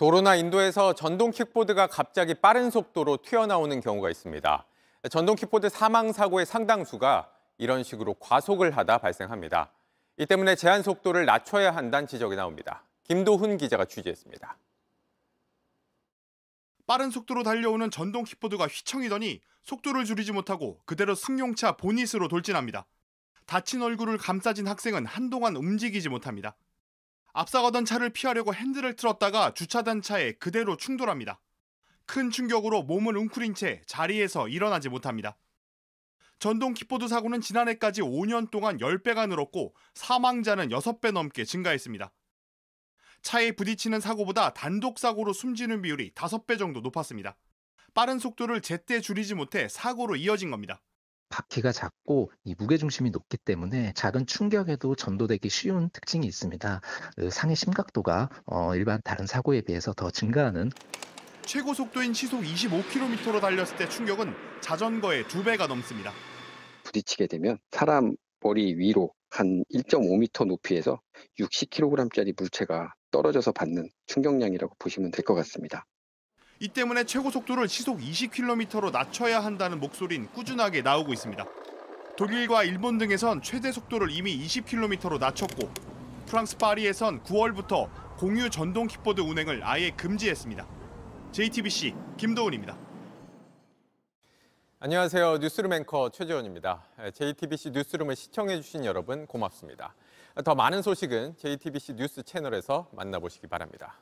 도로나 인도에서 전동 킥보드가 갑자기 빠른 속도로 튀어나오는 경우가 있습니다. 전동 킥보드 사망 사고의 상당수가 이런 식으로 과속을 하다 발생합니다. 이 때문에 제한 속도를 낮춰야 한다는 지적이 나옵니다. 김도훈 기자가 취재했습니다. 빠른 속도로 달려오는 전동 킥보드가 휘청이더니 속도를 줄이지 못하고 그대로 승용차 보닛으로 돌진합니다. 다친 얼굴을 감싸진 학생은 한동안 움직이지 못합니다. 앞서가던 차를 피하려고 핸들을 틀었다가 주차단 차에 그대로 충돌합니다. 큰 충격으로 몸을 웅크린 채 자리에서 일어나지 못합니다. 전동 킥보드 사고는 지난해까지 5년 동안 10배가 늘었고 사망자는 6배 넘게 증가했습니다. 차에 부딪히는 사고보다 단독 사고로 숨지는 비율이 5배 정도 높았습니다. 빠른 속도를 제때 줄이지 못해 사고로 이어진 겁니다. 바퀴가 작고 이 무게중심이 높기 때문에 작은 충격에도 전도되기 쉬운 특징이 있습니다. 그 상해 심각도가 어, 일반 다른 사고에 비해서 더 증가하는 최고 속도인 시속 25km로 달렸을 때 충격은 자전거의 두 배가 넘습니다. 부딪히게 되면 사람 머리 위로 한 1.5m 높이에서 60kg짜리 물체가 떨어져서 받는 충격량이라고 보시면 될 것 같습니다. 이 때문에 최고 속도를 시속 20km로 낮춰야 한다는 목소린 꾸준하게 나오고 있습니다. 독일과 일본 등에선 최대 속도를 이미 20km로 낮췄고 프랑스 파리에선 9월부터 공유 전동 킥보드 운행을 아예 금지했습니다. JTBC 김도훈입니다. 안녕하세요. 뉴스룸 앵커 최재원입니다. JTBC 뉴스룸을 시청해주신 여러분 고맙습니다. 더 많은 소식은 JTBC 뉴스 채널에서 만나보시기 바랍니다.